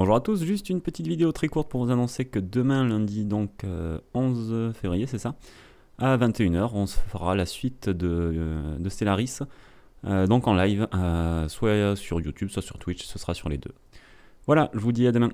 Bonjour à tous, juste une petite vidéo très courte pour vous annoncer que demain lundi, donc 11 euh, février, c'est ça, à 21h, on se fera la suite de, euh, Stellaris, euh, donc en live, soit sur YouTube, soit sur Twitch, ce sera sur les deux. Voilà, je vous dis à demain.